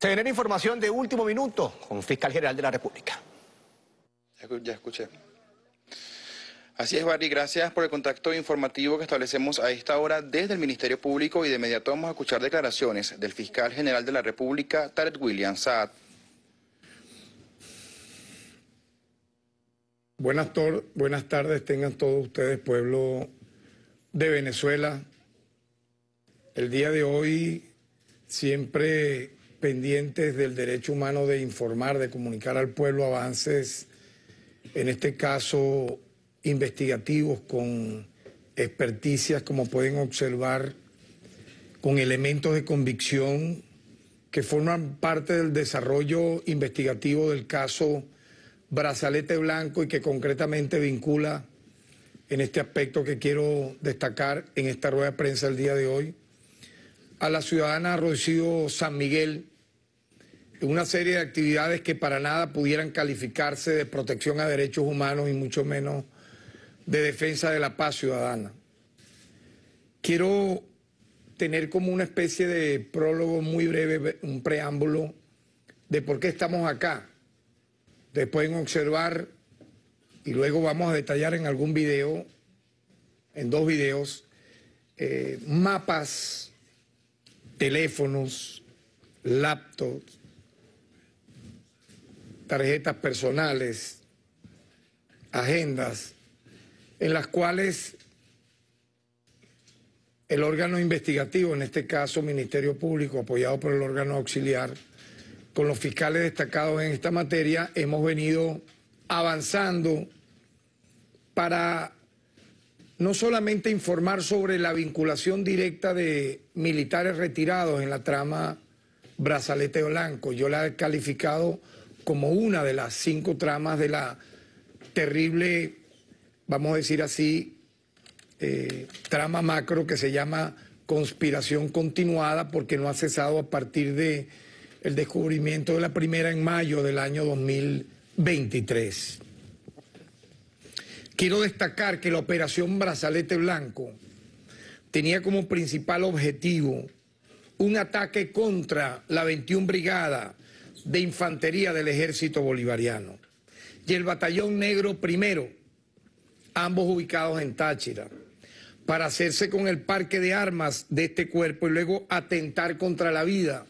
Se información de último minuto con fiscal general de la República. Ya escuché. Así es, Barry. Gracias por el contacto informativo que establecemos a esta hora desde el Ministerio Público y de inmediato vamos a escuchar declaraciones del fiscal general de la República, Tarek William Saad. Buenas, buenas tardes tengan todos ustedes, pueblo de Venezuela. El día de hoy siempre pendientes del derecho humano de informar, de comunicar al pueblo avances, en este caso investigativos con experticias, como pueden observar, con elementos de convicción que forman parte del desarrollo investigativo del caso Brazalete Blanco y que concretamente vincula en este aspecto que quiero destacar en esta rueda de prensa el día de hoy a la ciudadana Rocío San Miguel, una serie de actividades que para nada pudieran calificarse de protección a derechos humanos y mucho menos de defensa de la paz ciudadana. Quiero tener como una especie de prólogo muy breve, un preámbulo de por qué estamos acá. después pueden observar y luego vamos a detallar en algún video, en dos videos, eh, mapas, teléfonos, laptops, tarjetas personales, agendas, en las cuales el órgano investigativo, en este caso Ministerio Público, apoyado por el órgano auxiliar, con los fiscales destacados en esta materia, hemos venido avanzando para no solamente informar sobre la vinculación directa de militares retirados en la trama Brazalete Blanco, yo la he calificado como una de las cinco tramas de la terrible, vamos a decir así, eh, trama macro que se llama conspiración continuada porque no ha cesado a partir de el descubrimiento de la primera en mayo del año 2023. Quiero destacar que la operación Brazalete Blanco tenía como principal objetivo un ataque contra la 21 Brigada, de Infantería del Ejército Bolivariano y el Batallón Negro primero, ambos ubicados en Táchira, para hacerse con el parque de armas de este cuerpo y luego atentar contra la vida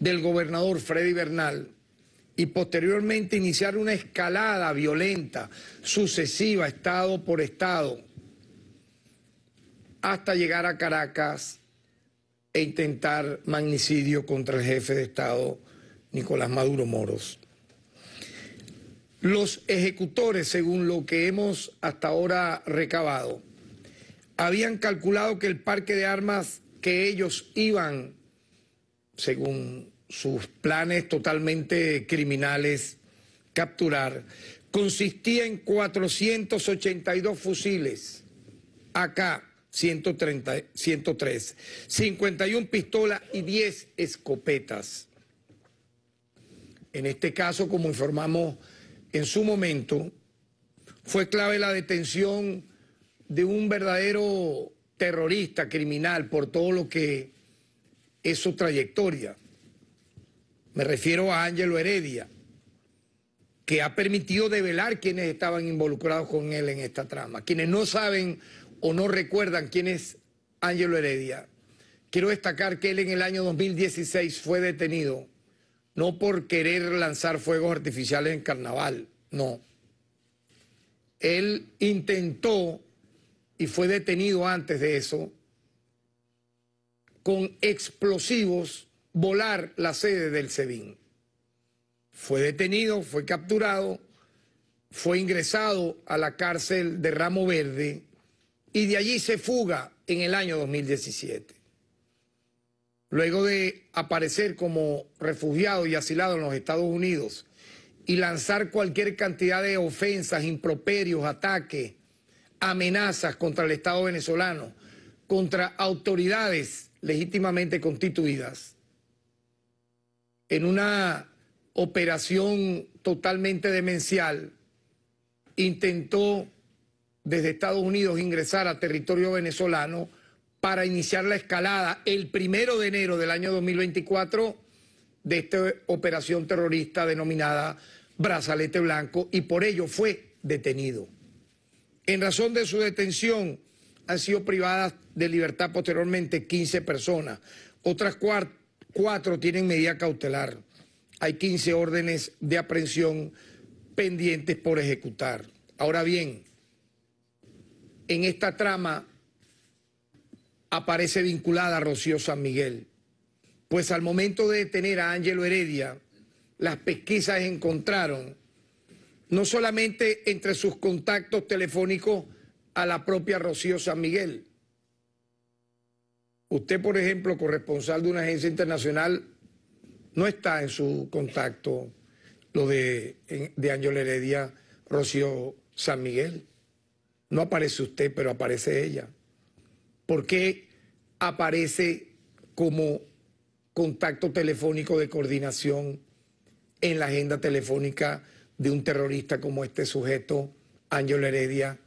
del gobernador Freddy Bernal y posteriormente iniciar una escalada violenta, sucesiva, estado por estado, hasta llegar a Caracas e intentar magnicidio contra el jefe de Estado Nicolás Maduro Moros. Los ejecutores, según lo que hemos hasta ahora recabado, habían calculado que el parque de armas que ellos iban, según sus planes totalmente criminales, capturar, consistía en 482 fusiles, acá 130, 103, 51 pistolas y 10 escopetas. En este caso, como informamos en su momento, fue clave la detención de un verdadero terrorista criminal por todo lo que es su trayectoria. Me refiero a Ángelo Heredia, que ha permitido develar quienes estaban involucrados con él en esta trama. Quienes no saben o no recuerdan quién es Ángelo Heredia, quiero destacar que él en el año 2016 fue detenido no por querer lanzar fuegos artificiales en carnaval, no. Él intentó y fue detenido antes de eso con explosivos volar la sede del SEBIN. Fue detenido, fue capturado, fue ingresado a la cárcel de Ramo Verde y de allí se fuga en el año 2017 luego de aparecer como refugiado y asilado en los Estados Unidos y lanzar cualquier cantidad de ofensas, improperios, ataques, amenazas contra el Estado venezolano, contra autoridades legítimamente constituidas, en una operación totalmente demencial, intentó desde Estados Unidos ingresar a territorio venezolano para iniciar la escalada el primero de enero del año 2024 de esta operación terrorista denominada Brazalete Blanco y por ello fue detenido. En razón de su detención han sido privadas de libertad posteriormente 15 personas, otras cuatro tienen medida cautelar. Hay 15 órdenes de aprehensión pendientes por ejecutar. Ahora bien, en esta trama aparece vinculada a Rocío San Miguel. Pues al momento de detener a Ángelo Heredia, las pesquisas encontraron no solamente entre sus contactos telefónicos a la propia Rocío San Miguel. Usted, por ejemplo, corresponsal de una agencia internacional, no está en su contacto lo de, de Heredia, Rocío San Miguel. No aparece usted, pero aparece ella. ¿por qué aparece como contacto telefónico de coordinación en la agenda telefónica de un terrorista como este sujeto, Ángel Heredia,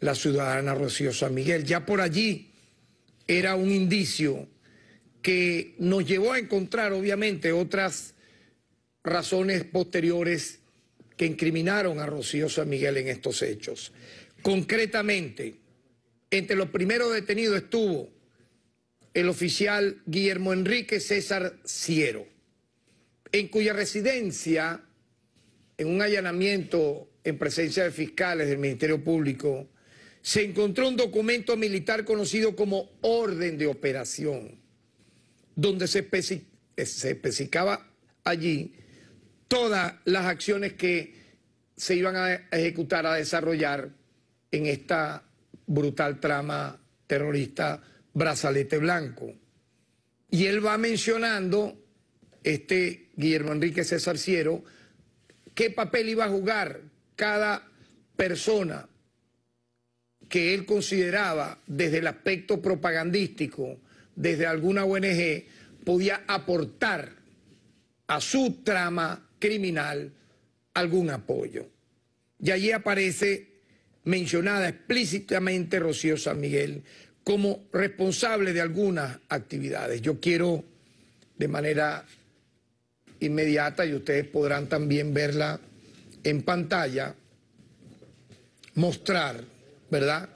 la ciudadana Rocío San Miguel? Ya por allí era un indicio que nos llevó a encontrar, obviamente, otras razones posteriores que incriminaron a Rocío San Miguel en estos hechos. Concretamente, entre los primeros detenidos estuvo el oficial Guillermo Enrique César Ciero, en cuya residencia, en un allanamiento en presencia de fiscales del Ministerio Público, se encontró un documento militar conocido como orden de operación, donde se, especificaba, eh, se especificaba allí todas las acciones que se iban a ejecutar, a desarrollar en esta brutal trama terrorista Brazalete Blanco. Y él va mencionando, este Guillermo Enrique César Ciero, qué papel iba a jugar cada persona que él consideraba desde el aspecto propagandístico, desde alguna ONG, podía aportar a su trama criminal algún apoyo. Y allí aparece mencionada explícitamente Rocío San Miguel como responsable de algunas actividades. Yo quiero de manera inmediata, y ustedes podrán también verla en pantalla, mostrar, ¿verdad?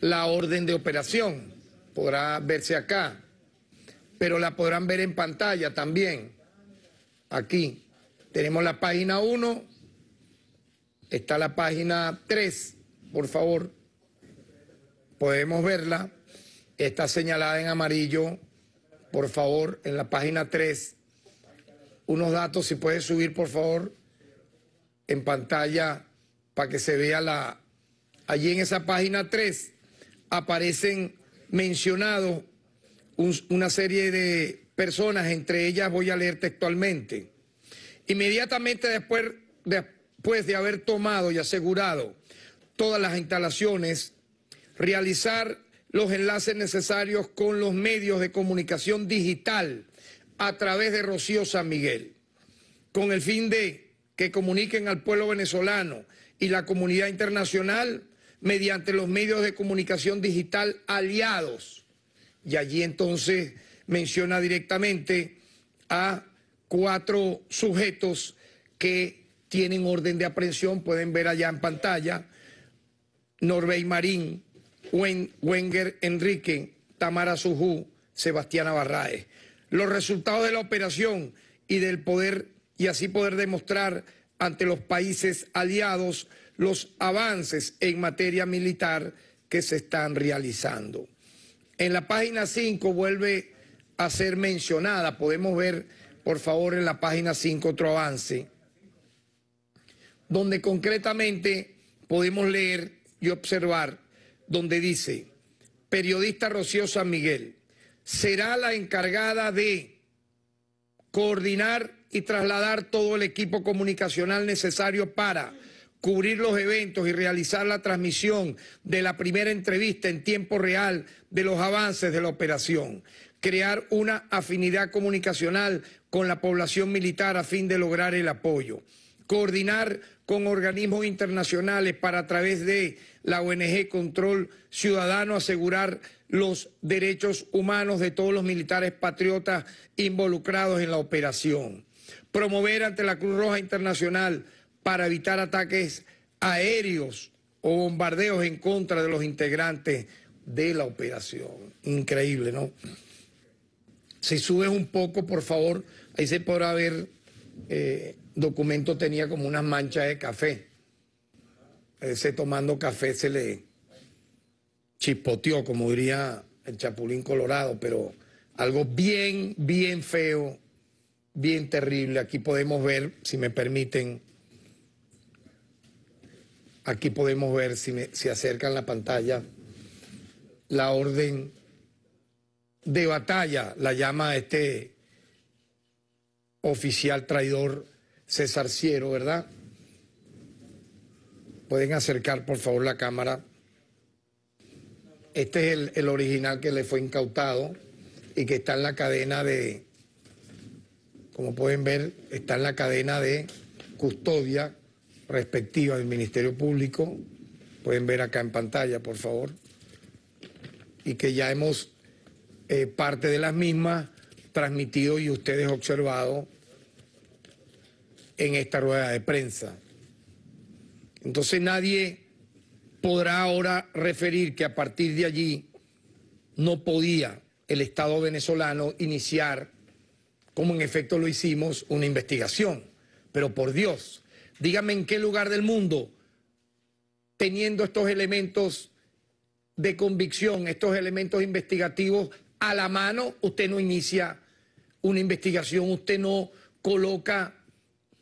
La orden de operación podrá verse acá, pero la podrán ver en pantalla también. Aquí tenemos la página 1, Está la página 3, por favor. Podemos verla. Está señalada en amarillo, por favor, en la página 3. Unos datos, si puede subir, por favor, en pantalla para que se vea la... Allí en esa página 3 aparecen mencionados una serie de personas, entre ellas voy a leer textualmente. Inmediatamente después, de, después de haber tomado y asegurado todas las instalaciones, realizar los enlaces necesarios con los medios de comunicación digital a través de Rocío San Miguel, con el fin de que comuniquen al pueblo venezolano y la comunidad internacional mediante los medios de comunicación digital aliados. Y allí entonces menciona directamente a cuatro sujetos que tienen orden de aprehensión, pueden ver allá en pantalla, Norbey Marín, Wenger Enrique, Tamara Sujú, Sebastián Barraez. Los resultados de la operación y del poder, y así poder demostrar ante los países aliados los avances en materia militar que se están realizando. En la página 5 vuelve a ser mencionada, podemos ver por favor en la página 5 otro avance donde concretamente podemos leer y observar, donde dice, periodista Rocío San Miguel, será la encargada de coordinar y trasladar todo el equipo comunicacional necesario para cubrir los eventos y realizar la transmisión de la primera entrevista en tiempo real de los avances de la operación, crear una afinidad comunicacional con la población militar a fin de lograr el apoyo, coordinar con organismos internacionales para a través de la ONG Control Ciudadano asegurar los derechos humanos de todos los militares patriotas involucrados en la operación. Promover ante la Cruz Roja Internacional para evitar ataques aéreos o bombardeos en contra de los integrantes de la operación. Increíble, ¿no? Si subes un poco, por favor, ahí se podrá ver eh, documento tenía como unas manchas de café. Ese tomando café se le chispoteó, como diría el Chapulín Colorado, pero algo bien, bien feo, bien terrible. Aquí podemos ver, si me permiten, aquí podemos ver, si, se acercan la pantalla, la orden de batalla, la llama este oficial traidor César Ciero, ¿verdad? Pueden acercar, por favor, la cámara. Este es el, original que le fue incautado y que está en la cadena de, como pueden ver, está en la cadena de custodia respectiva del Ministerio Público. Pueden ver acá en pantalla, por favor. Y que ya hemos, eh, parte de las mismas, transmitido y ustedes observado en esta rueda de prensa. Entonces nadie podrá ahora referir que a partir de allí no podía el Estado venezolano iniciar, como en efecto lo hicimos, una investigación. Pero por Dios, dígame en qué lugar del mundo, teniendo estos elementos de convicción, estos elementos investigativos a la mano, usted no inicia una investigación, usted no coloca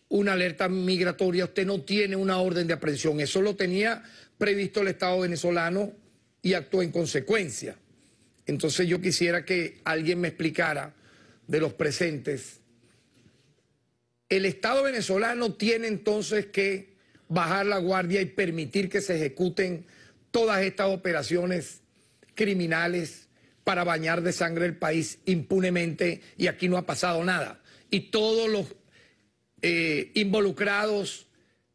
una alerta migratoria, usted no tiene una orden de aprehensión. Eso lo tenía previsto el Estado venezolano y actuó en consecuencia. Entonces yo quisiera que alguien me explicara de los presentes. El Estado venezolano tiene entonces que bajar la guardia y permitir que se ejecuten todas estas operaciones criminales para bañar de sangre el país impunemente y aquí no ha pasado nada. Y todos los eh, involucrados,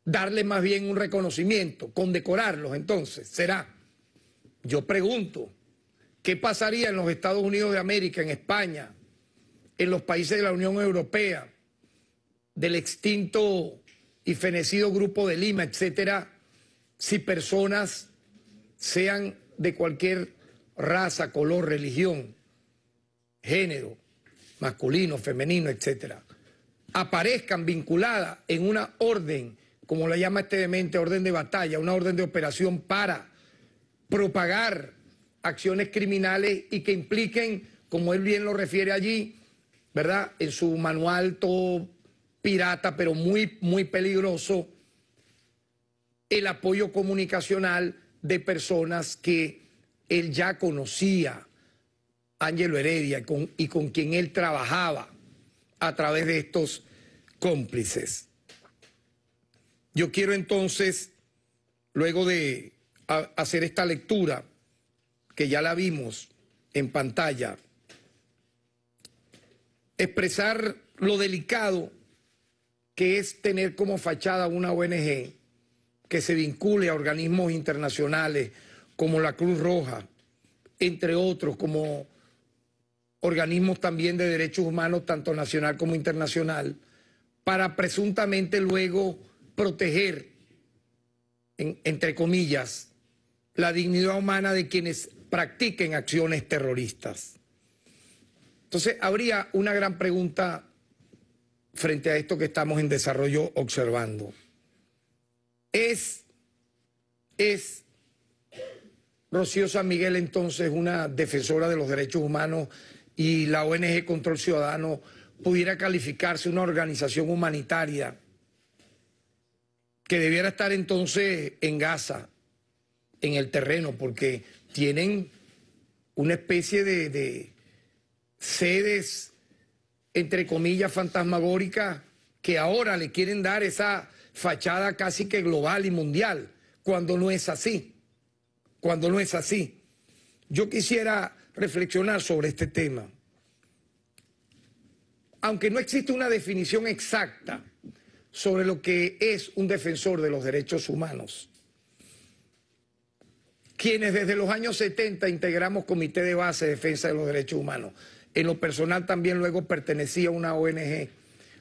darles más bien un reconocimiento, condecorarlos entonces, será. Yo pregunto, ¿qué pasaría en los Estados Unidos de América, en España, en los países de la Unión Europea, del extinto y fenecido Grupo de Lima, etcétera, si personas sean de cualquier raza, color, religión, género, masculino, femenino, etcétera? aparezcan vinculadas en una orden, como la llama este demente, orden de batalla, una orden de operación para propagar acciones criminales y que impliquen, como él bien lo refiere allí, ¿verdad? En su manual todo pirata, pero muy, muy peligroso, el apoyo comunicacional de personas que él ya conocía, Ángelo Heredia, con, y con quien él trabajaba a través de estos cómplices. Yo quiero entonces, luego de hacer esta lectura, que ya la vimos en pantalla, expresar lo delicado que es tener como fachada una ONG que se vincule a organismos internacionales como la Cruz Roja, entre otros, como organismos también de derechos humanos, tanto nacional como internacional, para presuntamente luego proteger, entre comillas, la dignidad humana de quienes practiquen acciones terroristas. Entonces, habría una gran pregunta frente a esto que estamos en desarrollo observando. ¿Es, es Rocío San Miguel entonces una defensora de los derechos humanos y la ONG Control Ciudadano pudiera calificarse una organización humanitaria que debiera estar entonces en Gaza, en el terreno, porque tienen una especie de, sedes, entre comillas, fantasmagóricas que ahora le quieren dar esa fachada casi que global y mundial, cuando no es así, cuando no es así. Yo quisiera reflexionar sobre este tema. Aunque no existe una definición exacta sobre lo que es un defensor de los derechos humanos, quienes desde los años 70 integramos Comité de Base de Defensa de los Derechos Humanos, en lo personal también luego pertenecía a una ONG,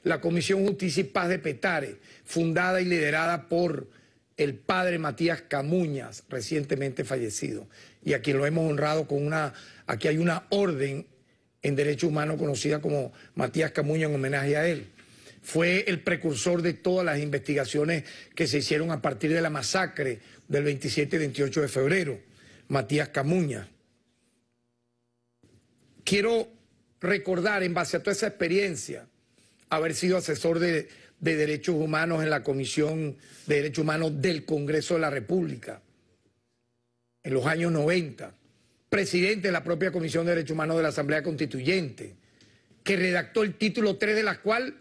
la Comisión Justicia y Paz de Petare, fundada y liderada por el padre Matías Camuñas, recientemente fallecido y a quien lo hemos honrado con una, aquí hay una orden en derecho humano conocida como Matías Camuña en homenaje a él. Fue el precursor de todas las investigaciones que se hicieron a partir de la masacre del 27 y 28 de febrero, Matías Camuña. Quiero recordar, en base a toda esa experiencia, haber sido asesor de, de derechos humanos en la Comisión de Derechos Humanos del Congreso de la República en los años 90, presidente de la propia Comisión de Derechos Humanos de la Asamblea Constituyente, que redactó el título 3 de la cual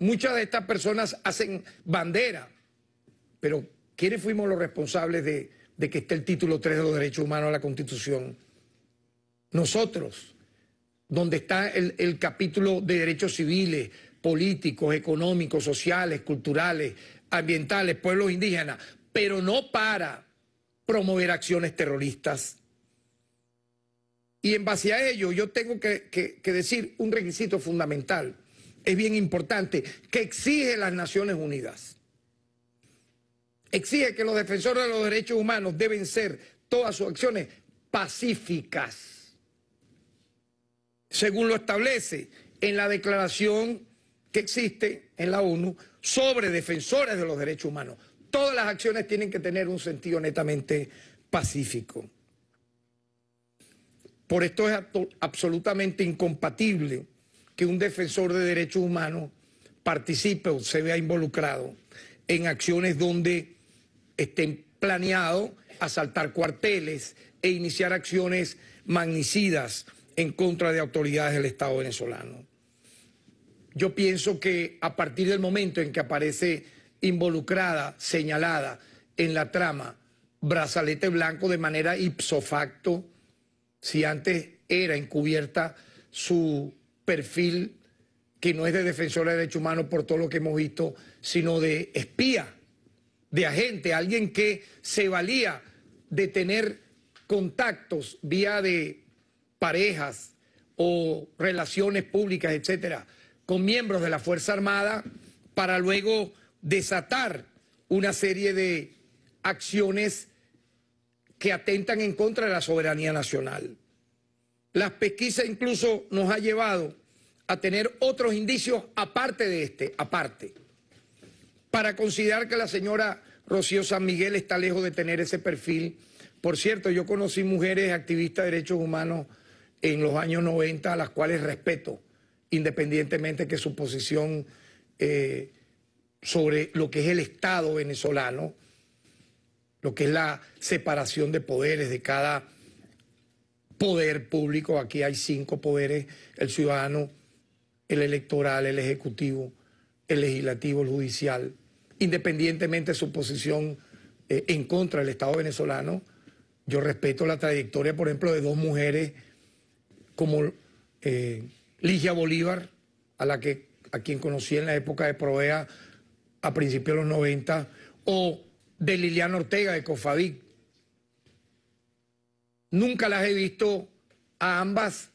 muchas de estas personas hacen bandera. Pero ¿quiénes fuimos los responsables de, que esté el título 3 de los derechos humanos de la Constitución? Nosotros, donde está el capítulo de derechos civiles, políticos, económicos, sociales, culturales, ambientales, pueblos indígenas, pero no para promover acciones terroristas. Y en base a ello yo tengo que, decir un requisito fundamental, es bien importante, que exige las Naciones Unidas. Exige que los defensores de los derechos humanos deben ser todas sus acciones pacíficas, según lo establece en la declaración que existe en la ONU sobre defensores de los derechos humanos todas las acciones tienen que tener un sentido netamente pacífico. Por esto es absolutamente incompatible que un defensor de derechos humanos participe o se vea involucrado en acciones donde estén planeados asaltar cuarteles e iniciar acciones magnicidas en contra de autoridades del Estado venezolano. Yo pienso que a partir del momento en que aparece involucrada, señalada en la trama, brazalete blanco de manera ipso facto, si antes era encubierta su perfil, que no es de defensor de derechos humanos por todo lo que hemos visto, sino de espía, de agente, alguien que se valía de tener contactos vía de parejas o relaciones públicas, etcétera, con miembros de la Fuerza Armada para luego desatar una serie de acciones que atentan en contra de la soberanía nacional. Las pesquisas incluso nos ha llevado a tener otros indicios aparte de este, aparte, para considerar que la señora Rocío San Miguel está lejos de tener ese perfil. Por cierto, yo conocí mujeres activistas de derechos humanos en los años 90 a las cuales respeto, independientemente que su posición eh, sobre lo que es el Estado venezolano, lo que es la separación de poderes de cada poder público. Aquí hay cinco poderes, el ciudadano, el electoral, el ejecutivo, el legislativo, el judicial, independientemente de su posición eh, en contra del Estado venezolano. Yo respeto la trayectoria, por ejemplo, de dos mujeres como eh, Ligia Bolívar, a la que a quien conocí en la época de Provea a principios de los 90 o de Liliana Ortega de Cofavic. Nunca las he visto a ambas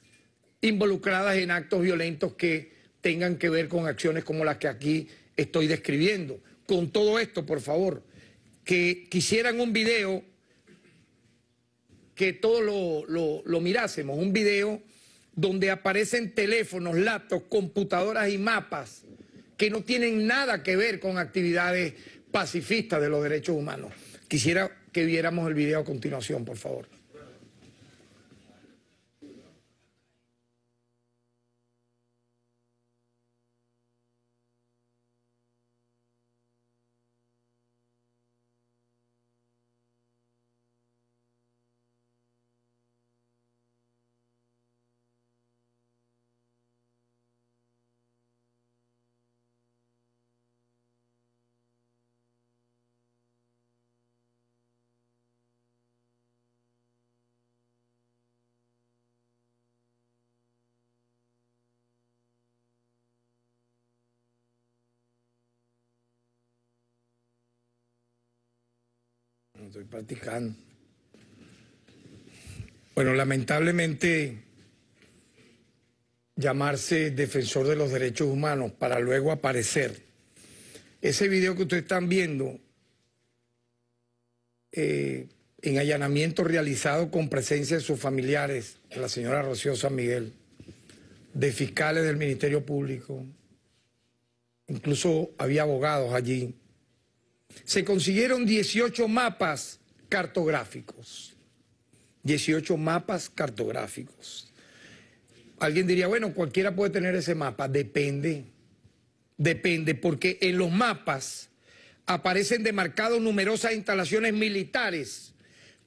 involucradas en actos violentos que tengan que ver con acciones como las que aquí estoy describiendo. Con todo esto, por favor, que quisieran un video, que todos lo, lo mirásemos, un video donde aparecen teléfonos, laptops, computadoras y mapas que no tienen nada que ver con actividades pacifistas de los derechos humanos. Quisiera que viéramos el video a continuación, por favor. estoy practicando. Bueno, lamentablemente llamarse defensor de los derechos humanos para luego aparecer. Ese video que ustedes están viendo, eh, en allanamiento realizado con presencia de sus familiares, de la señora Rocío San Miguel, de fiscales del Ministerio Público, incluso había abogados allí se consiguieron 18 mapas cartográficos. 18 mapas cartográficos. Alguien diría, bueno, cualquiera puede tener ese mapa. Depende. Depende, porque en los mapas aparecen demarcados numerosas instalaciones militares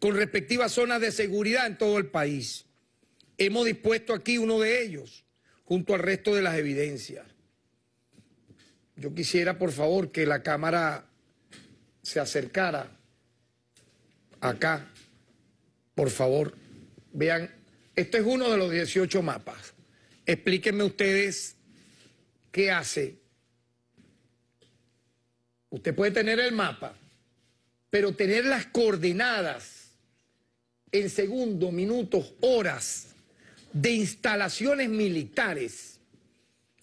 con respectivas zonas de seguridad en todo el país. Hemos dispuesto aquí uno de ellos, junto al resto de las evidencias. Yo quisiera, por favor, que la Cámara se acercara acá, por favor, vean, este es uno de los 18 mapas. Explíquenme ustedes qué hace. Usted puede tener el mapa, pero tener las coordenadas en segundos, minutos, horas de instalaciones militares,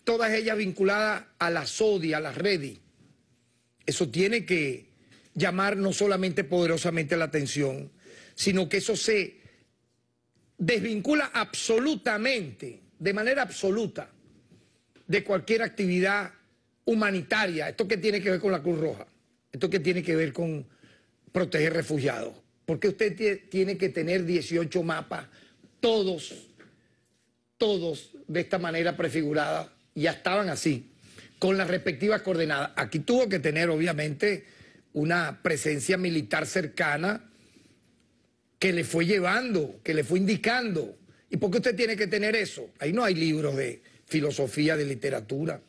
todas ellas vinculadas a la SODI, a la REDI, eso tiene que llamar no solamente poderosamente la atención, sino que eso se desvincula absolutamente, de manera absoluta, de cualquier actividad humanitaria. Esto que tiene que ver con la Cruz Roja, esto que tiene que ver con proteger refugiados. Porque usted tiene que tener 18 mapas, todos, todos de esta manera prefigurada, ya estaban así, con las respectivas coordenadas. Aquí tuvo que tener, obviamente, una presencia militar cercana que le fue llevando, que le fue indicando. ¿Y por qué usted tiene que tener eso? Ahí no hay libros de filosofía, de literatura,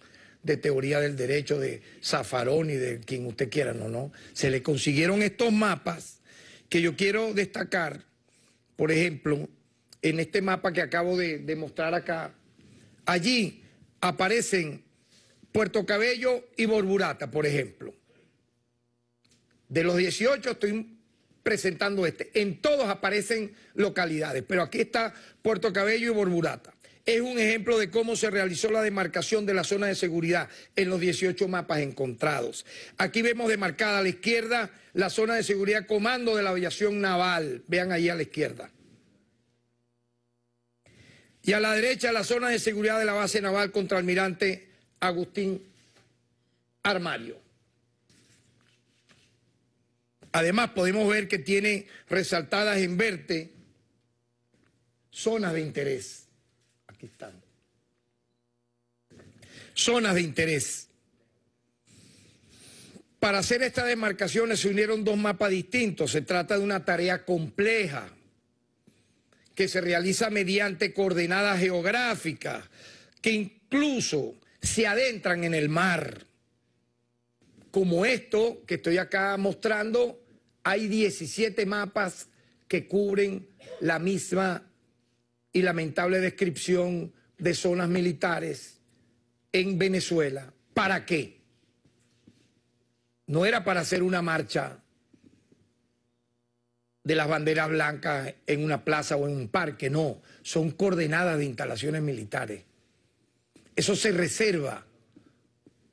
de teoría del derecho, de Zafarón y de quien usted quiera, no, no. Se le consiguieron estos mapas que yo quiero destacar, por ejemplo, en este mapa que acabo de, de mostrar acá, allí aparecen Puerto Cabello y Borburata, por ejemplo. De los 18 estoy presentando este. En todos aparecen localidades, pero aquí está Puerto Cabello y Borburata. Es un ejemplo de cómo se realizó la demarcación de la zona de seguridad en los 18 mapas encontrados. Aquí vemos demarcada a la izquierda la zona de seguridad comando de la aviación naval. Vean ahí a la izquierda. Y a la derecha la zona de seguridad de la base naval contra almirante Agustín Armario. Además, podemos ver que tiene resaltadas en verde zonas de interés. Aquí están. Zonas de interés. Para hacer estas demarcaciones se unieron dos mapas distintos. Se trata de una tarea compleja que se realiza mediante coordenadas geográficas que incluso se adentran en el mar. Como esto que estoy acá mostrando hay 17 mapas que cubren la misma y lamentable descripción de zonas militares en Venezuela. ¿Para qué? No era para hacer una marcha de las banderas blancas en una plaza o en un parque, no, son coordenadas de instalaciones militares. Eso se reserva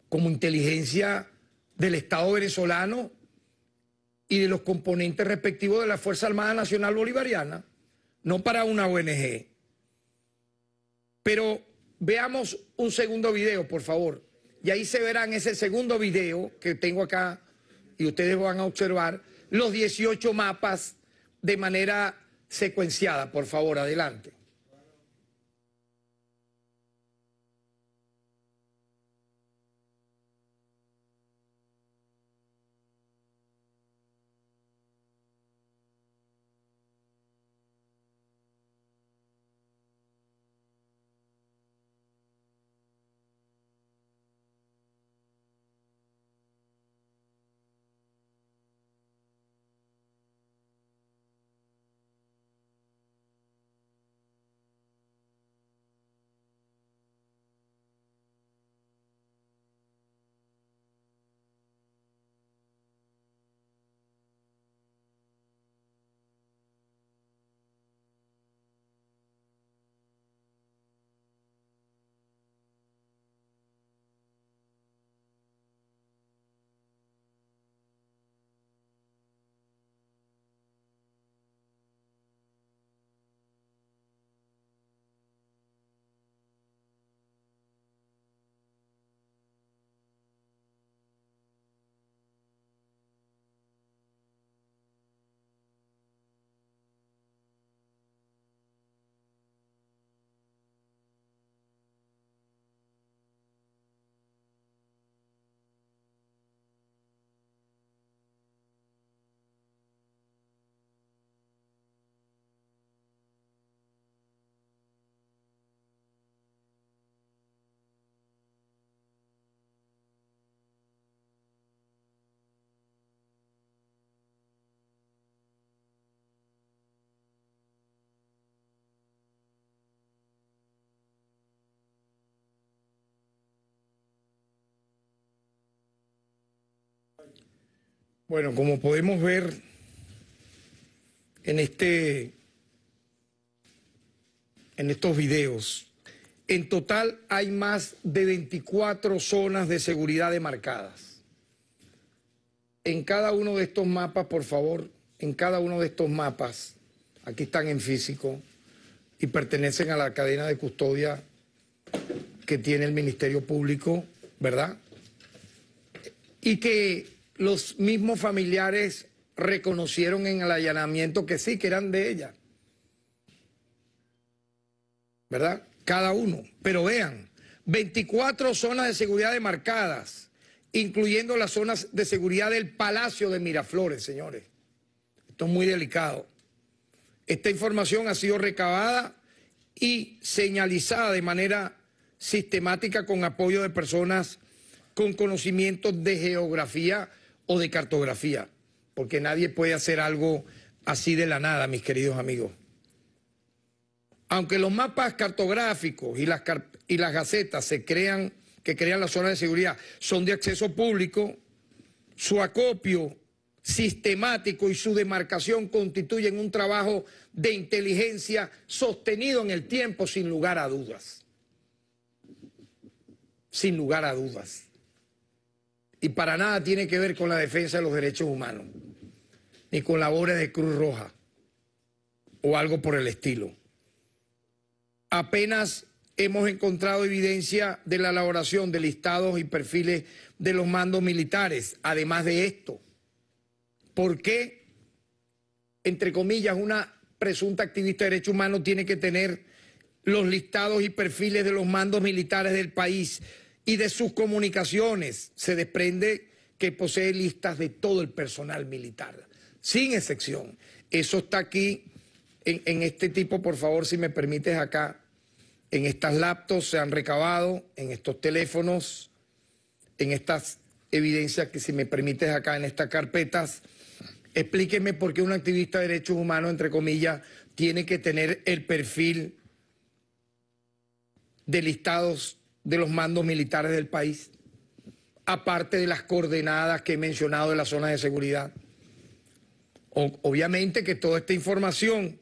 como inteligencia del Estado venezolano y de los componentes respectivos de la Fuerza Armada Nacional Bolivariana, no para una ONG. Pero veamos un segundo video, por favor. Y ahí se verán ese segundo video que tengo acá y ustedes van a observar los 18 mapas de manera secuenciada. Por favor, adelante. Bueno, como podemos ver en este en estos videos, en total hay más de 24 zonas de seguridad demarcadas. En cada uno de estos mapas, por favor, en cada uno de estos mapas, aquí están en físico y pertenecen a la cadena de custodia que tiene el Ministerio Público, ¿verdad? Y que los mismos familiares reconocieron en el allanamiento que sí, que eran de ella. ¿Verdad? Cada uno. Pero vean, 24 zonas de seguridad demarcadas, incluyendo las zonas de seguridad del Palacio de Miraflores, señores. Esto es muy delicado. Esta información ha sido recabada y señalizada de manera sistemática con apoyo de personas con conocimientos de geografía o de cartografía, porque nadie puede hacer algo así de la nada, mis queridos amigos. Aunque los mapas cartográficos y las, y las gacetas se crean, que crean las zonas de seguridad son de acceso público, su acopio sistemático y su demarcación constituyen un trabajo de inteligencia sostenido en el tiempo sin lugar a dudas. Sin lugar a dudas y para nada tiene que ver con la defensa de los derechos humanos, ni con labores de Cruz Roja o algo por el estilo. Apenas hemos encontrado evidencia de la elaboración de listados y perfiles de los mandos militares, además de esto. ¿Por qué, entre comillas, una presunta activista de derechos humanos tiene que tener los listados y perfiles de los mandos militares del país y de sus comunicaciones se desprende que posee listas de todo el personal militar, sin excepción. Eso está aquí en, este tipo, por favor, si me permites acá. En estas laptops se han recabado, en estos teléfonos, en estas evidencias que si me permites acá, en estas carpetas. Explíqueme por qué un activista de derechos humanos, entre comillas, tiene que tener el perfil de listados de los mandos militares del país, aparte de las coordenadas que he mencionado de la zona de seguridad. obviamente que toda esta información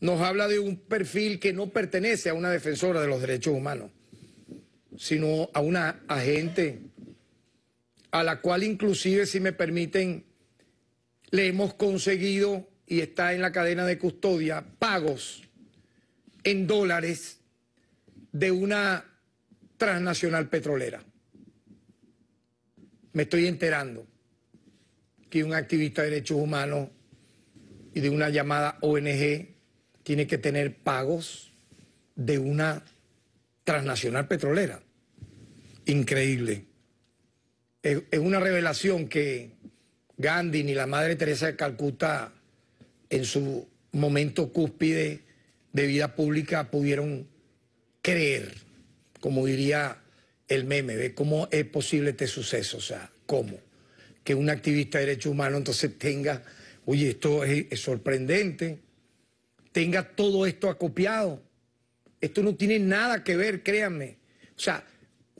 nos habla de un perfil que no pertenece a una defensora de los derechos humanos, sino a una agente a la cual inclusive, si me permiten, le hemos conseguido y está en la cadena de custodia pagos en dólares de una transnacional petrolera. Me estoy enterando que un activista de derechos humanos y de una llamada ONG tiene que tener pagos de una transnacional petrolera. Increíble. Es, una revelación que Gandhi ni la Madre Teresa de Calcuta en su momento cúspide de vida pública pudieron creer como diría el meme, de cómo es posible este suceso, o sea, cómo. Que un activista de derechos humanos entonces tenga, oye, esto es, sorprendente, tenga todo esto acopiado. Esto no tiene nada que ver, créanme. O sea,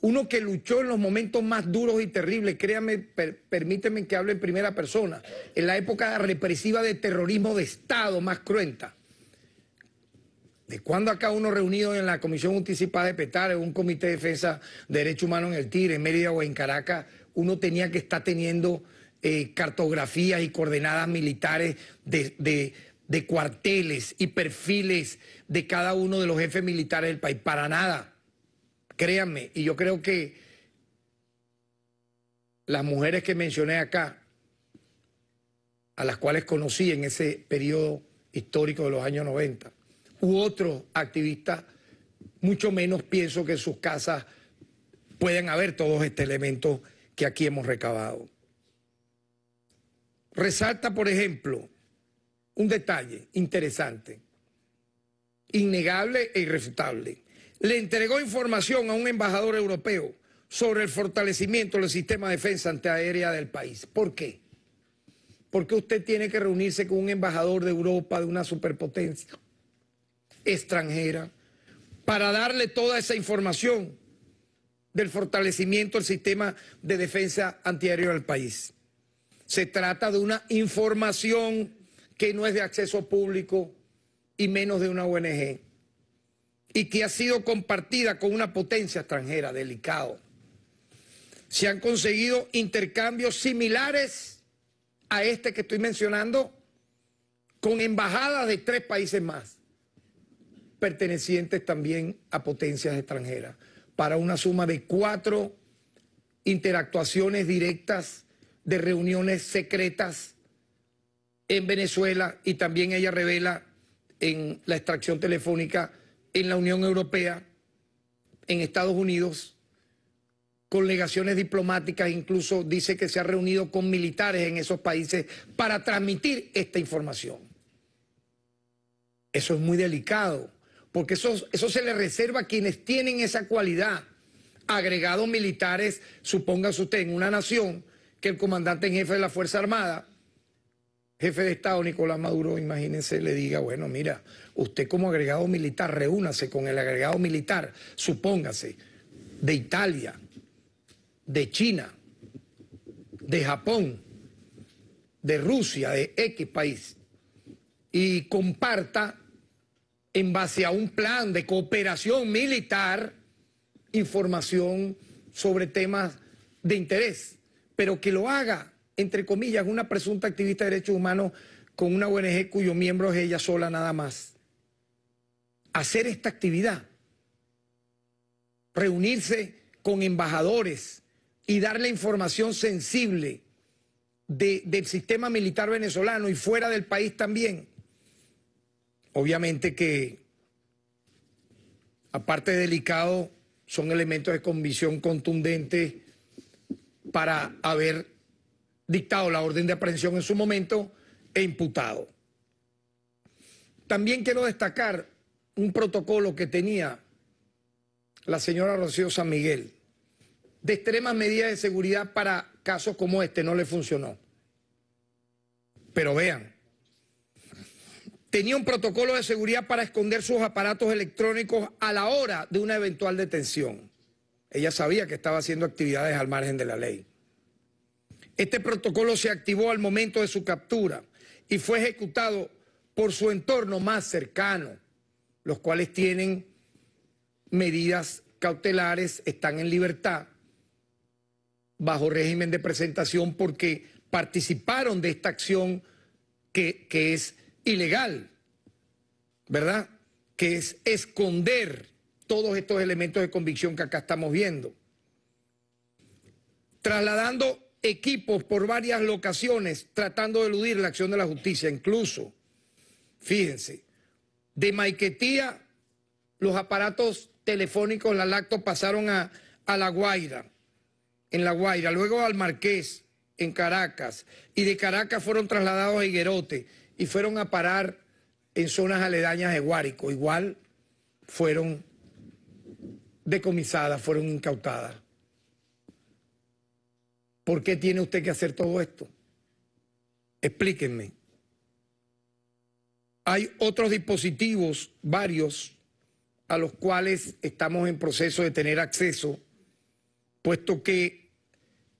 uno que luchó en los momentos más duros y terribles, créanme, permíteme que hable en primera persona, en la época represiva de terrorismo de Estado más cruenta, ¿De cuándo acá uno reunido en la Comisión Municipal de Petar, un comité de defensa de derechos humanos en el Tigre, en Mérida o en Caracas, uno tenía que estar teniendo eh, cartografías y coordenadas militares de, de cuarteles y perfiles de cada uno de los jefes militares del país? Para nada. Créanme, y yo creo que las mujeres que mencioné acá, a las cuales conocí en ese periodo histórico de los años 90, u otros activistas, mucho menos pienso que en sus casas pueden haber todos este elementos que aquí hemos recabado. Resalta, por ejemplo, un detalle interesante, innegable e irrefutable. Le entregó información a un embajador europeo sobre el fortalecimiento del sistema de defensa antiaérea del país. ¿Por qué? Porque usted tiene que reunirse con un embajador de Europa, de una superpotencia, extranjera para darle toda esa información del fortalecimiento del sistema de defensa antiaéreo del país. Se trata de una información que no es de acceso público y menos de una ONG y que ha sido compartida con una potencia extranjera, delicado. Se han conseguido intercambios similares a este que estoy mencionando con embajadas de tres países más pertenecientes también a potencias extranjeras, para una suma de cuatro interactuaciones directas de reuniones secretas en Venezuela y también ella revela en la extracción telefónica en la Unión Europea, en Estados Unidos, con legaciones diplomáticas, incluso dice que se ha reunido con militares en esos países para transmitir esta información. Eso es muy delicado porque eso, eso se le reserva a quienes tienen esa cualidad. Agregados militares, supóngase usted, en una nación que el comandante en jefe de la Fuerza Armada, jefe de Estado Nicolás Maduro, imagínense, le diga, bueno, mira, usted como agregado militar, reúnase con el agregado militar, supóngase, de Italia, de China, de Japón, de Rusia, de X país, y comparta en base a un plan de cooperación militar, información sobre temas de interés, pero que lo haga, entre comillas, una presunta activista de derechos humanos con una ONG cuyo miembro es ella sola nada más. Hacer esta actividad, reunirse con embajadores y darle información sensible del sistema militar venezolano y fuera del país también Obviamente que, aparte de delicado, son elementos de convicción contundente para haber dictado la orden de aprehensión en su momento e imputado. También quiero destacar un protocolo que tenía la señora Rocío San Miguel de extremas medidas de seguridad para casos como este. No le funcionó. Pero vean, tenía un protocolo de seguridad para esconder sus aparatos electrónicos a la hora de una eventual detención. Ella sabía que estaba haciendo actividades al margen de la ley. Este protocolo se activó al momento de su captura y fue ejecutado por su entorno más cercano, los cuales tienen medidas cautelares, están en libertad bajo régimen de presentación porque participaron de esta acción que, que es ilegal, ¿verdad? Que es esconder todos estos elementos de convicción que acá estamos viendo. Trasladando equipos por varias locaciones, tratando de eludir la acción de la justicia, incluso, fíjense, de Maiquetía, los aparatos telefónicos, la lacto, pasaron a, a La Guaira, en La Guaira, luego al Marqués, en Caracas, y de Caracas fueron trasladados a Higuerote y fueron a parar en zonas aledañas de Guárico. Igual fueron decomisadas, fueron incautadas. ¿Por qué tiene usted que hacer todo esto? Explíquenme. Hay otros dispositivos, varios, a los cuales estamos en proceso de tener acceso, puesto que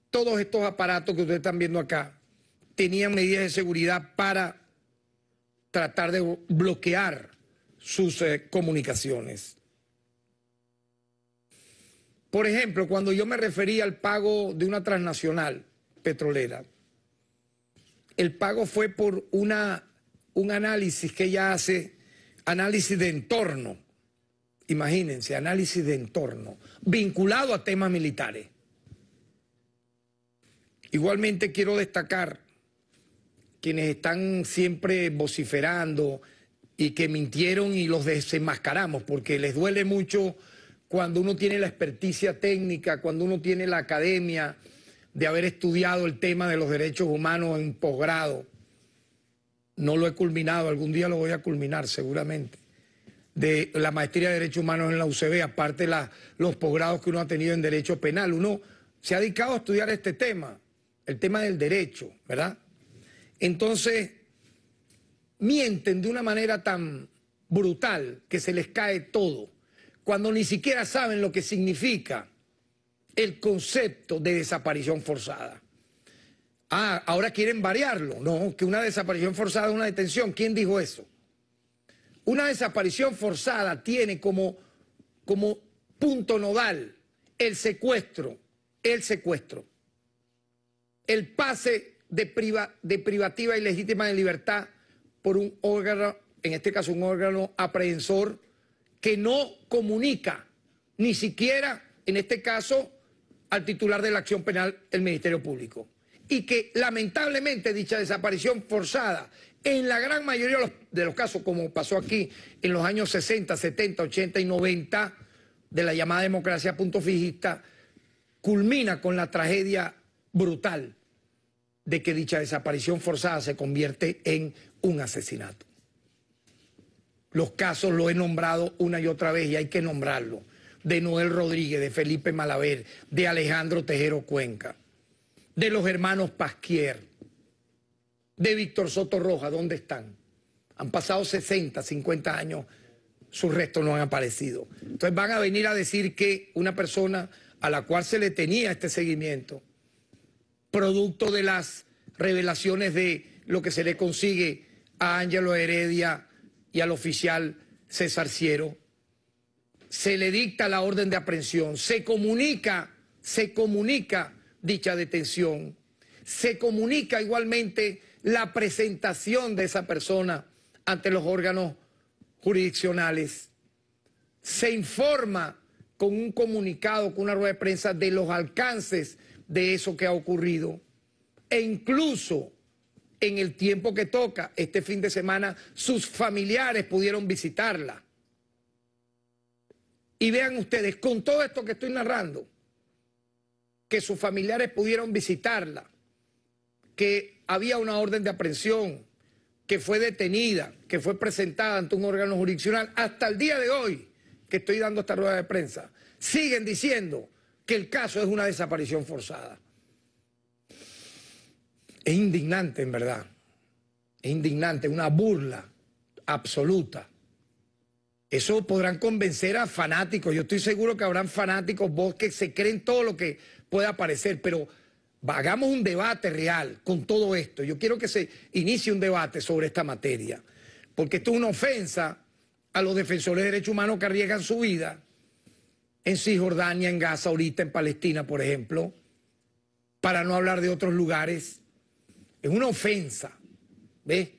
todos estos aparatos que ustedes están viendo acá tenían medidas de seguridad para tratar de bloquear sus eh, comunicaciones. Por ejemplo, cuando yo me refería al pago de una transnacional petrolera, el pago fue por una, un análisis que ella hace, análisis de entorno, imagínense, análisis de entorno, vinculado a temas militares. Igualmente quiero destacar quienes están siempre vociferando y que mintieron y los desenmascaramos, porque les duele mucho cuando uno tiene la experticia técnica, cuando uno tiene la academia de haber estudiado el tema de los derechos humanos en posgrado. No lo he culminado, algún día lo voy a culminar seguramente. De la maestría de derechos humanos en la UCB, aparte de los posgrados que uno ha tenido en derecho penal. Uno se ha dedicado a estudiar este tema, el tema del derecho, ¿verdad? Entonces, mienten de una manera tan brutal que se les cae todo, cuando ni siquiera saben lo que significa el concepto de desaparición forzada. Ah, ahora quieren variarlo. No, que una desaparición forzada es una detención. ¿Quién dijo eso? Una desaparición forzada tiene como, como punto nodal el secuestro, el secuestro, el pase de, priva, de privativa y legítima de libertad por un órgano, en este caso un órgano aprehensor, que no comunica ni siquiera, en este caso, al titular de la acción penal el Ministerio Público. Y que lamentablemente dicha desaparición forzada, en la gran mayoría de los, de los casos, como pasó aquí en los años 60, 70, 80 y 90, de la llamada democracia punto fijista, culmina con la tragedia brutal de que dicha desaparición forzada se convierte en un asesinato. Los casos los he nombrado una y otra vez y hay que nombrarlo. De Noel Rodríguez, de Felipe Malaver, de Alejandro Tejero Cuenca, de los hermanos Pasquier, de Víctor Soto Roja, ¿dónde están? Han pasado 60, 50 años, sus restos no han aparecido. Entonces van a venir a decir que una persona a la cual se le tenía este seguimiento, producto de las revelaciones de lo que se le consigue a Ángelo Heredia y al oficial César Ciero. Se le dicta la orden de aprehensión, se comunica, se comunica dicha detención, se comunica igualmente la presentación de esa persona ante los órganos jurisdiccionales, se informa con un comunicado, con una rueda de prensa de los alcances de eso que ha ocurrido e incluso en el tiempo que toca, este fin de semana, sus familiares pudieron visitarla. Y vean ustedes, con todo esto que estoy narrando, que sus familiares pudieron visitarla, que había una orden de aprehensión, que fue detenida, que fue presentada ante un órgano jurisdiccional, hasta el día de hoy que estoy dando esta rueda de prensa, siguen diciendo que el caso es una desaparición forzada. Es indignante, en verdad. Es indignante, una burla absoluta. Eso podrán convencer a fanáticos. Yo estoy seguro que habrán fanáticos, vos que se creen todo lo que pueda aparecer, pero hagamos un debate real con todo esto. Yo quiero que se inicie un debate sobre esta materia, porque esto es una ofensa a los defensores de derechos humanos que arriesgan su vida en Cisjordania, en Gaza, ahorita en Palestina, por ejemplo, para no hablar de otros lugares. Es una ofensa, ¿ves?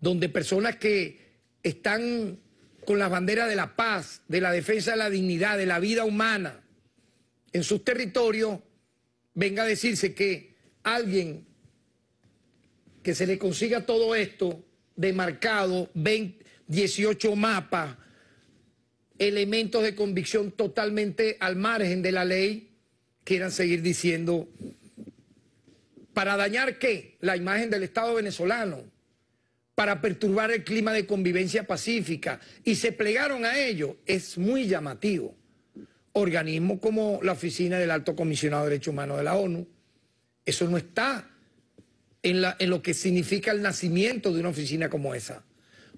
Donde personas que están con las banderas de la paz, de la defensa de la dignidad, de la vida humana, en sus territorios, venga a decirse que alguien que se le consiga todo esto demarcado, 18 mapas, elementos de convicción totalmente al margen de la ley quieran seguir diciendo, ¿para dañar qué? La imagen del Estado venezolano, para perturbar el clima de convivencia pacífica, y se plegaron a ello, es muy llamativo. Organismos como la Oficina del Alto Comisionado de Derechos Humanos de la ONU, eso no está en, en lo que significa el nacimiento de una oficina como esa,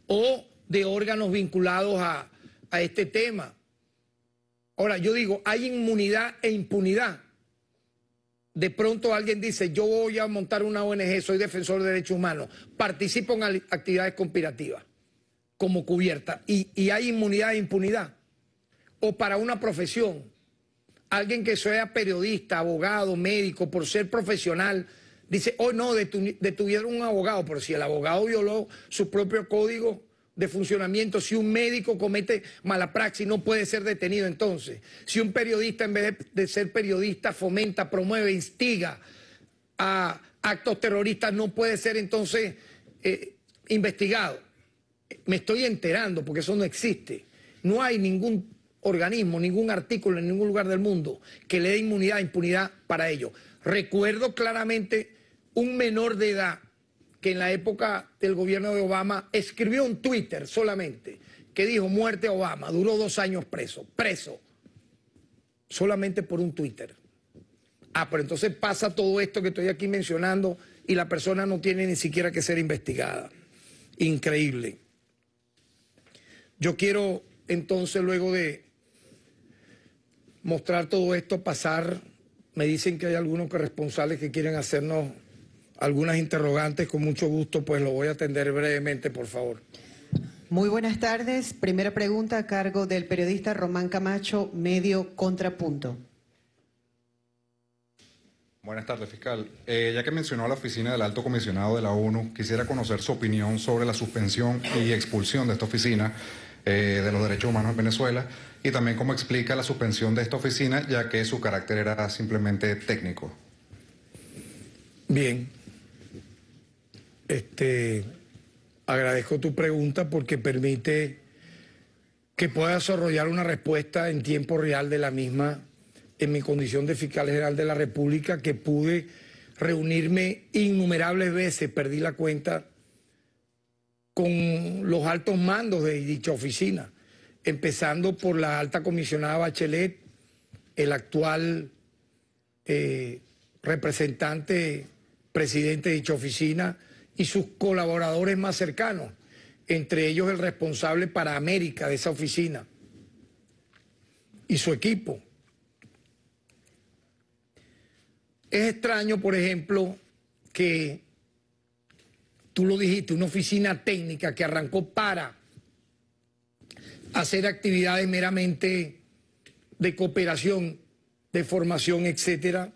o de órganos vinculados a a este tema. Ahora, yo digo, hay inmunidad e impunidad. De pronto alguien dice, yo voy a montar una ONG, soy defensor de derechos humanos, participo en actividades conspirativas como cubierta y, hay inmunidad e impunidad. O para una profesión, alguien que sea periodista, abogado, médico, por ser profesional, dice, oh no, detuvieron un abogado, pero si el abogado violó su propio código de funcionamiento, si un médico comete mala praxis, no puede ser detenido entonces. Si un periodista, en vez de, ser periodista, fomenta, promueve, instiga a actos terroristas, no puede ser entonces eh, investigado. Me estoy enterando porque eso no existe. No hay ningún organismo, ningún artículo en ningún lugar del mundo que le dé inmunidad, impunidad para ello. Recuerdo claramente un menor de edad que en la época del gobierno de Obama escribió un Twitter solamente que dijo muerte Obama, duró dos años preso, preso, solamente por un Twitter. Ah, pero entonces pasa todo esto que estoy aquí mencionando y la persona no tiene ni siquiera que ser investigada. Increíble. Yo quiero entonces luego de mostrar todo esto pasar, me dicen que hay algunos corresponsales que quieren hacernos algunas interrogantes, con mucho gusto, pues lo voy a atender brevemente, por favor. Muy buenas tardes. Primera pregunta a cargo del periodista Román Camacho, Medio Contrapunto. Buenas tardes, fiscal. Eh, ya que mencionó la oficina del alto comisionado de la ONU, quisiera conocer su opinión sobre la suspensión y expulsión de esta oficina eh, de los derechos humanos en Venezuela y también cómo explica la suspensión de esta oficina, ya que su carácter era simplemente técnico. Bien, este, agradezco tu pregunta porque permite que pueda desarrollar una respuesta en tiempo real de la misma en mi condición de fiscal general de la República, que pude reunirme innumerables veces, perdí la cuenta, con los altos mandos de dicha oficina, empezando por la alta comisionada Bachelet, el actual eh, representante, presidente de dicha oficina, y sus colaboradores más cercanos, entre ellos el responsable para América de esa oficina y su equipo. Es extraño, por ejemplo, que tú lo dijiste, una oficina técnica que arrancó para hacer actividades meramente de cooperación, de formación, etcétera.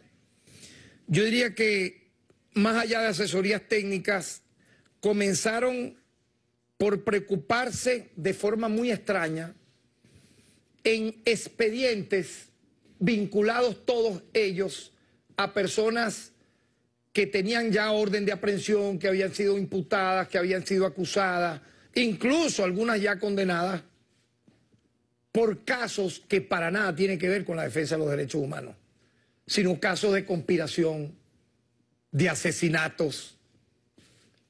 Yo diría que más allá de asesorías técnicas, comenzaron por preocuparse de forma muy extraña en expedientes vinculados todos ellos a personas que tenían ya orden de aprehensión, que habían sido imputadas, que habían sido acusadas, incluso algunas ya condenadas, por casos que para nada tienen que ver con la defensa de los derechos humanos, sino casos de conspiración, de asesinatos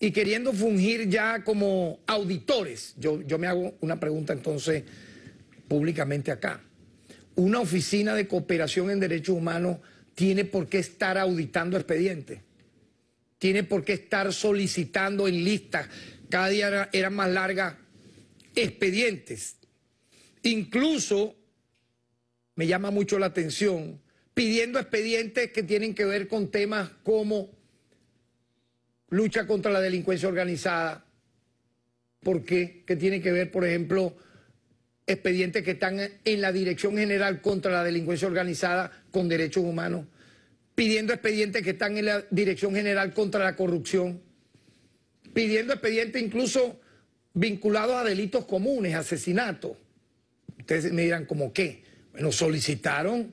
y queriendo fungir ya como auditores. Yo, yo me hago una pregunta entonces públicamente acá. ¿Una oficina de cooperación en derechos humanos tiene por qué estar auditando expedientes? ¿Tiene por qué estar solicitando en listas? Cada día era más largas expedientes. Incluso me llama mucho la atención pidiendo expedientes que tienen que ver con temas como lucha contra la delincuencia organizada, porque que tiene que ver, por ejemplo, expedientes que están en la Dirección General contra la Delincuencia Organizada con Derechos Humanos, pidiendo expedientes que están en la Dirección General contra la Corrupción, pidiendo expedientes incluso vinculados a delitos comunes, asesinatos. Ustedes me dirán, ¿cómo qué? Bueno, solicitaron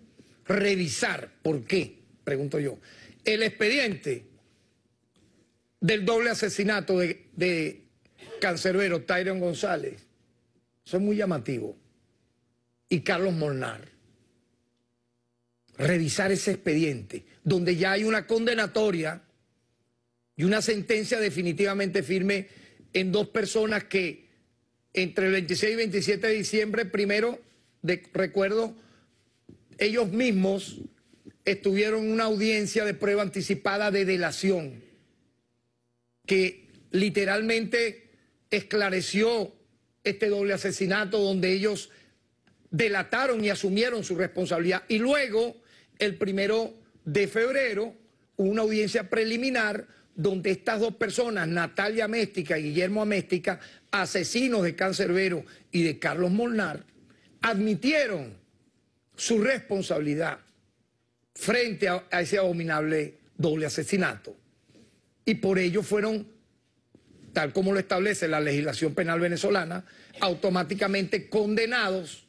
revisar, ¿por qué? Pregunto yo, el expediente del doble asesinato de, Cancerbero, Tyron González. son muy llamativo. Y Carlos Molnar. Revisar ese expediente, donde ya hay una condenatoria y una sentencia definitivamente firme en dos personas que entre el 26 y 27 de diciembre, primero, de, recuerdo, ellos mismos estuvieron en una audiencia de prueba anticipada de delación que literalmente esclareció este doble asesinato donde ellos delataron y asumieron su responsabilidad. Y luego, el primero de febrero, hubo una audiencia preliminar donde estas dos personas, Natalia Améstica y Guillermo Améstica, asesinos de Vero y de Carlos Molnar, admitieron su responsabilidad frente a, ese abominable doble asesinato. Y por ello fueron, tal como lo establece la legislación penal venezolana, automáticamente condenados.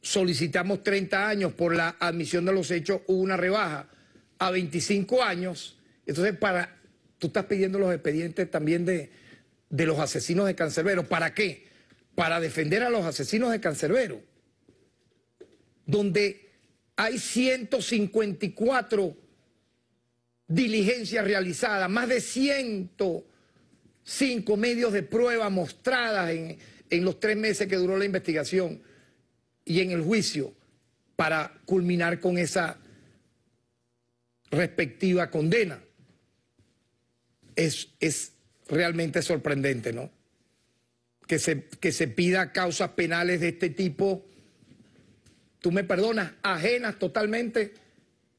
Solicitamos 30 años por la admisión de los hechos, hubo una rebaja a 25 años. Entonces, para, tú estás pidiendo los expedientes también de, de los asesinos de Cancerbero. ¿Para qué? Para defender a los asesinos de Cancerbero donde hay 154 diligencias realizadas, más de 105 medios de prueba mostradas en, los tres meses que duró la investigación y en el juicio para culminar con esa respectiva condena. Es, es realmente sorprendente, ¿no? Que que se pida causas penales de este tipo tú me perdonas, ajenas totalmente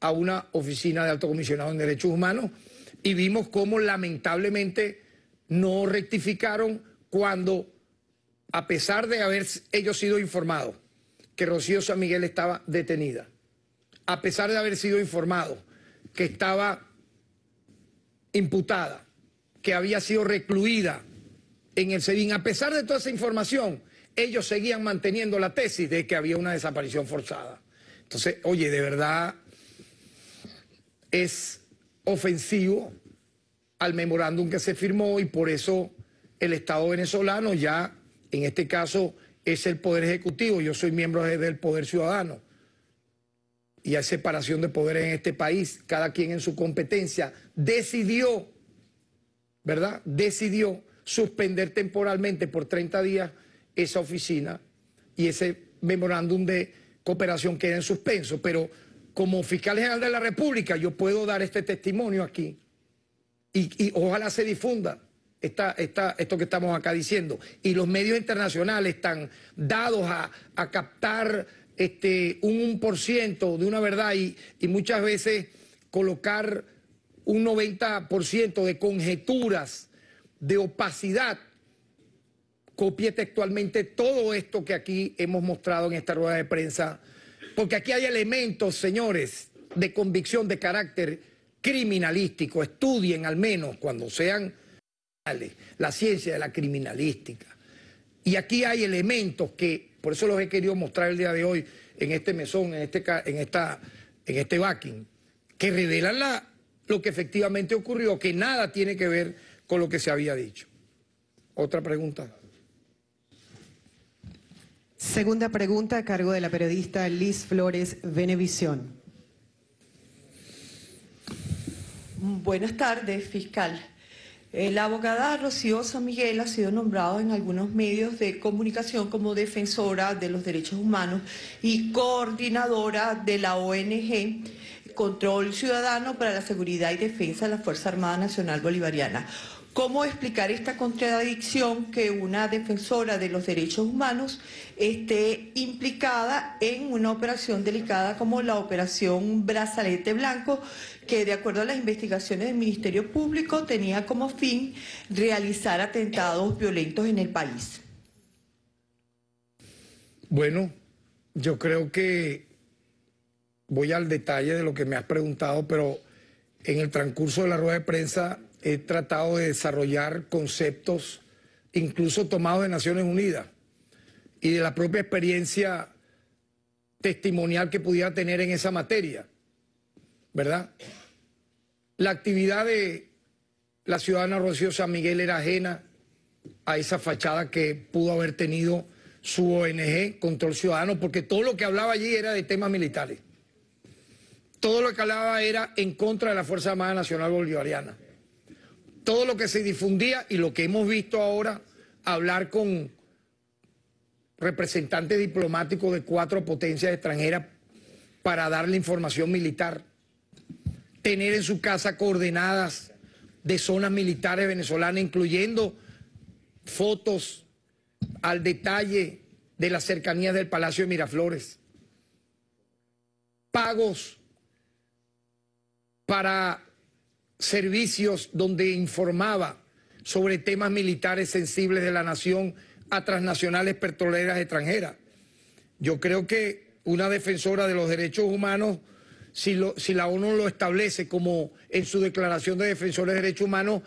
a una oficina de alto comisionado en derechos humanos y vimos cómo lamentablemente no rectificaron cuando, a pesar de haber ellos sido informados que Rocío San Miguel estaba detenida, a pesar de haber sido informado que estaba imputada, que había sido recluida en el sedin a pesar de toda esa información, ellos seguían manteniendo la tesis de que había una desaparición forzada. Entonces, oye, de verdad es ofensivo al memorándum que se firmó y por eso el Estado venezolano ya, en este caso, es el Poder Ejecutivo, yo soy miembro del Poder Ciudadano. Y hay separación de poderes en este país, cada quien en su competencia. Decidió, ¿verdad? Decidió suspender temporalmente por 30 días esa oficina y ese memorándum de cooperación queda en suspenso. Pero como fiscal general de la República yo puedo dar este testimonio aquí y, ojalá se difunda. Esta, esta, esto que estamos acá diciendo. Y los medios internacionales están dados a, captar este, un 1% de una verdad y, y, muchas veces colocar un 90% de conjeturas, de opacidad Copie textualmente todo esto que aquí hemos mostrado en esta rueda de prensa, porque aquí hay elementos, señores, de convicción de carácter criminalístico. Estudien al menos cuando sean la ciencia de la criminalística. Y aquí hay elementos que, por eso los he querido mostrar el día de hoy en este mesón, en este, en esta, en este backing, que revelan la, lo que efectivamente ocurrió, que nada tiene que ver con lo que se había dicho. Otra pregunta. Segunda pregunta a cargo de la periodista Liz Flores, Venevisión. Buenas tardes, fiscal. Eh, la abogada Rocío San Miguel ha sido nombrada en algunos medios de comunicación como defensora de los derechos humanos y coordinadora de la ONG Control Ciudadano para la Seguridad y Defensa de la Fuerza Armada Nacional Bolivariana. ¿Cómo explicar esta contradicción que una defensora de los derechos humanos esté implicada en una operación delicada como la operación Brazalete Blanco, que de acuerdo a las investigaciones del Ministerio Público tenía como fin realizar atentados violentos en el país? Bueno, yo creo que voy al detalle de lo que me has preguntado, pero en el transcurso de la rueda de prensa he tratado de desarrollar conceptos, incluso tomados de Naciones Unidas, y de la propia experiencia testimonial que pudiera tener en esa materia, ¿verdad? La actividad de la ciudadana Rocío San Miguel era ajena a esa fachada que pudo haber tenido su ONG, Control Ciudadano, porque todo lo que hablaba allí era de temas militares. Todo lo que hablaba era en contra de la Fuerza Armada Nacional Bolivariana todo lo que se difundía y lo que hemos visto ahora, hablar con representantes diplomáticos de cuatro potencias extranjeras para darle información militar, tener en su casa coordenadas de zonas militares venezolanas, incluyendo fotos al detalle de las cercanías del Palacio de Miraflores, pagos para servicios donde informaba sobre temas militares sensibles de la nación a transnacionales petroleras extranjeras. Yo creo que una defensora de los derechos humanos, si, la ONU lo establece como en su declaración de defensores de derechos humanos,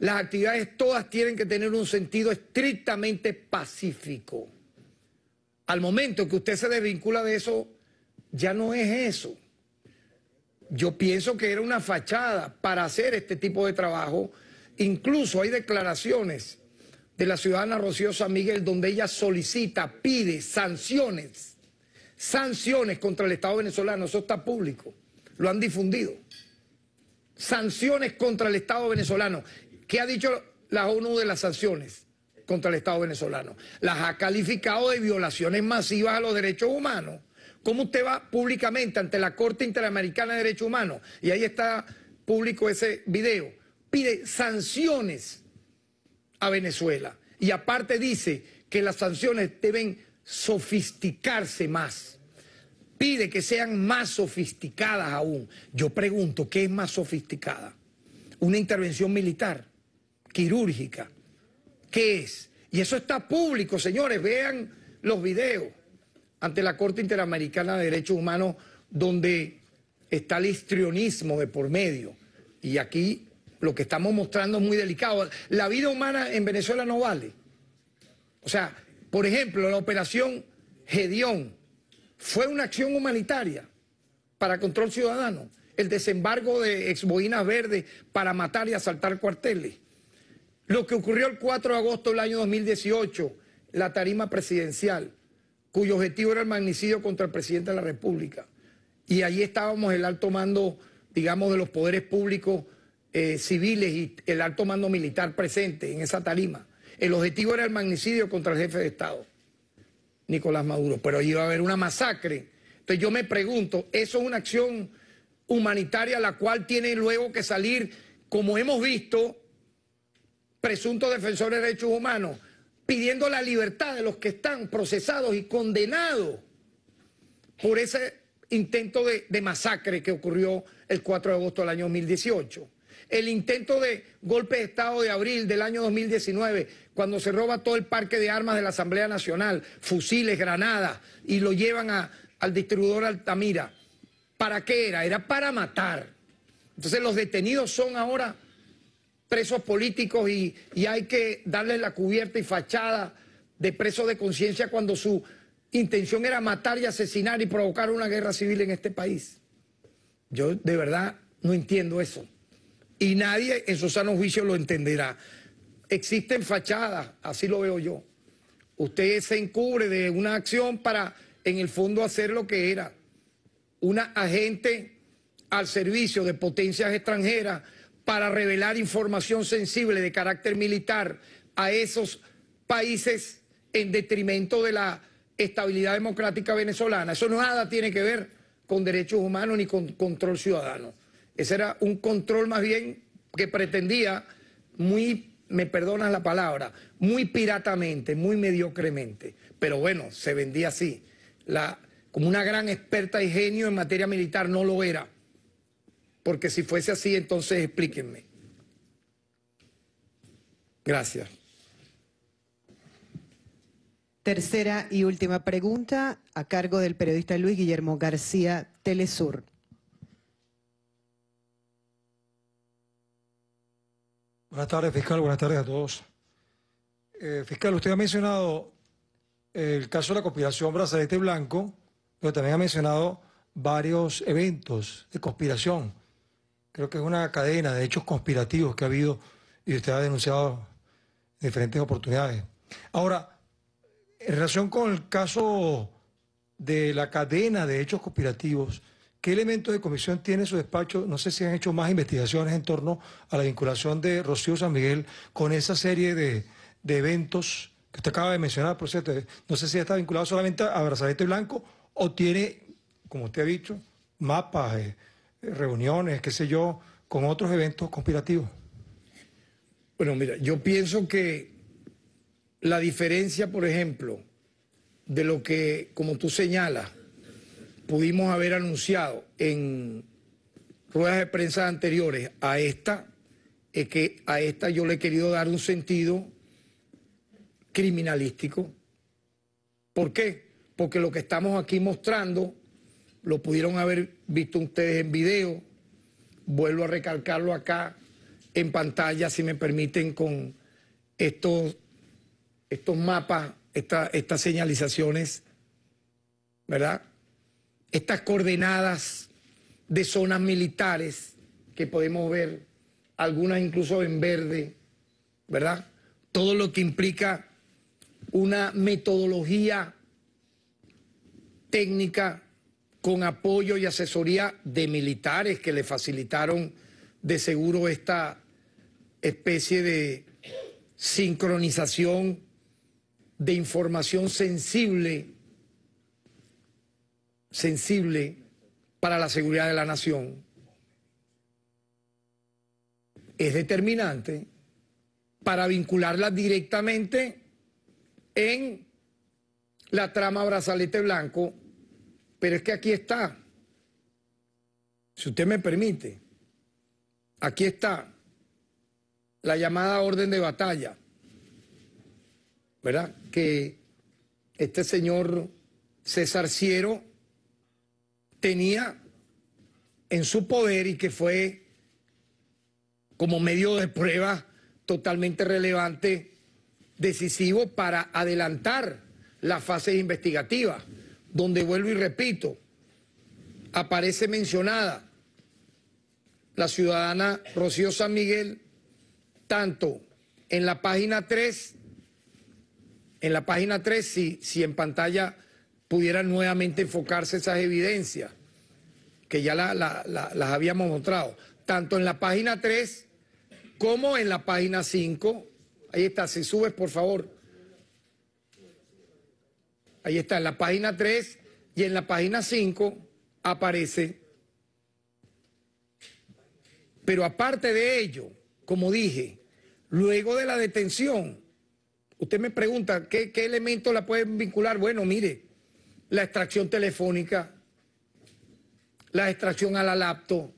las actividades todas tienen que tener un sentido estrictamente pacífico. Al momento que usted se desvincula de eso, ya no es eso. Yo pienso que era una fachada para hacer este tipo de trabajo. Incluso hay declaraciones de la ciudadana Rocío Miguel donde ella solicita, pide sanciones, sanciones contra el Estado venezolano. Eso está público, lo han difundido. Sanciones contra el Estado venezolano. ¿Qué ha dicho la ONU de las sanciones contra el Estado venezolano? Las ha calificado de violaciones masivas a los derechos humanos. ¿Cómo usted va públicamente ante la Corte Interamericana de Derechos Humanos? Y ahí está público ese video. Pide sanciones a Venezuela. Y aparte dice que las sanciones deben sofisticarse más. Pide que sean más sofisticadas aún. Yo pregunto, ¿qué es más sofisticada? Una intervención militar, quirúrgica. ¿Qué es? Y eso está público, señores. Vean los videos ante la Corte Interamericana de Derechos Humanos, donde está el histrionismo de por medio. Y aquí lo que estamos mostrando es muy delicado. La vida humana en Venezuela no vale. O sea, por ejemplo, la operación Gedeón fue una acción humanitaria para control ciudadano. El desembargo de exboinas verdes para matar y asaltar cuarteles. Lo que ocurrió el 4 de agosto del año 2018, la tarima presidencial cuyo objetivo era el magnicidio contra el presidente de la República. Y allí estábamos el alto mando, digamos, de los poderes públicos eh, civiles y el alto mando militar presente en esa tarima. El objetivo era el magnicidio contra el jefe de Estado, Nicolás Maduro, pero ahí iba a haber una masacre. Entonces yo me pregunto, ¿eso es una acción humanitaria la cual tiene luego que salir, como hemos visto, presuntos defensores de derechos humanos? pidiendo la libertad de los que están procesados y condenados por ese intento de, masacre que ocurrió el 4 de agosto del año 2018. El intento de golpe de Estado de abril del año 2019, cuando se roba todo el parque de armas de la Asamblea Nacional, fusiles, granadas, y lo llevan a, al distribuidor Altamira. ¿Para qué era? Era para matar. Entonces los detenidos son ahora presos políticos y, hay que darle la cubierta y fachada de presos de conciencia cuando su intención era matar y asesinar y provocar una guerra civil en este país. Yo de verdad no entiendo eso. Y nadie en su sano juicio lo entenderá. Existen fachadas, así lo veo yo. Usted se encubre de una acción para, en el fondo, hacer lo que era. Una agente al servicio de potencias extranjeras para revelar información sensible de carácter militar a esos países en detrimento de la estabilidad democrática venezolana. Eso nada tiene que ver con derechos humanos ni con control ciudadano. Ese era un control más bien que pretendía muy, me perdonas la palabra, muy piratamente, muy mediocremente. Pero bueno, se vendía así. La, como una gran experta y genio en materia militar, no lo era. Porque si fuese así, entonces explíquenme. Gracias. Tercera y última pregunta a cargo del periodista Luis Guillermo García, Telesur. Buenas tardes, fiscal. Buenas tardes a todos. Eh, fiscal, usted ha mencionado el caso de la conspiración Brazalete Blanco, pero también ha mencionado varios eventos de conspiración creo que es una cadena de hechos conspirativos que ha habido y usted ha denunciado en diferentes oportunidades. Ahora, en relación con el caso de la cadena de hechos conspirativos, ¿qué elementos de comisión tiene su despacho? No sé si han hecho más investigaciones en torno a la vinculación de Rocío San Miguel con esa serie de, eventos que usted acaba de mencionar, por cierto. No sé si está vinculado solamente a Brazalete Blanco o tiene, como usted ha dicho, mapas. Eh, reuniones, qué sé yo, con otros eventos conspirativos? Bueno, mira, yo pienso que la diferencia, por ejemplo, de lo que, como tú señalas, pudimos haber anunciado en ruedas de prensa anteriores a esta, es que a esta yo le he querido dar un sentido criminalístico. ¿Por qué? Porque lo que estamos aquí mostrando lo pudieron haber visto ustedes en video, vuelvo a recalcarlo acá en pantalla, si me permiten, con estos, estos mapas, estas señalizaciones, ¿verdad? Estas coordenadas de zonas militares que podemos ver, algunas incluso en verde, ¿verdad? Todo lo que implica una metodología técnica con apoyo y asesoría de militares que le facilitaron de seguro esta especie de sincronización de información sensible, sensible para la seguridad de la nación. Es determinante para vincularla directamente en la trama brazalete blanco pero es que aquí está. Si usted me permite, aquí está la llamada orden de batalla, ¿verdad? Que este señor César Ciero tenía en su poder y que fue como medio de prueba totalmente relevante, decisivo para adelantar las fases investigativas donde vuelvo y repito, aparece mencionada la ciudadana Rocío San Miguel, tanto en la página 3, en la página 3, si, si en pantalla pudieran nuevamente enfocarse esas evidencias, que ya las habíamos mostrado, tanto en la página 3 como en la página 5, ahí está, si subes por favor, Ahí está, en la página 3 y en la página 5 aparece. Pero aparte de ello, como dije, luego de la detención, usted me pregunta, ¿qué, elemento elementos la pueden vincular? Bueno, mire, la extracción telefónica, la extracción a la laptop,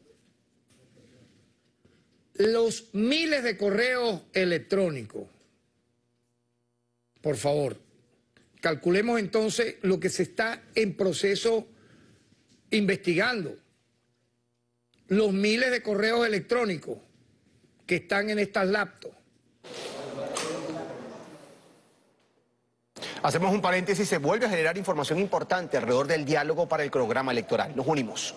los miles de correos electrónicos. Por favor, Calculemos entonces lo que se está en proceso investigando. Los miles de correos electrónicos que están en estas laptops. Hacemos un paréntesis, se vuelve a generar información importante alrededor del diálogo para el programa electoral. Nos unimos.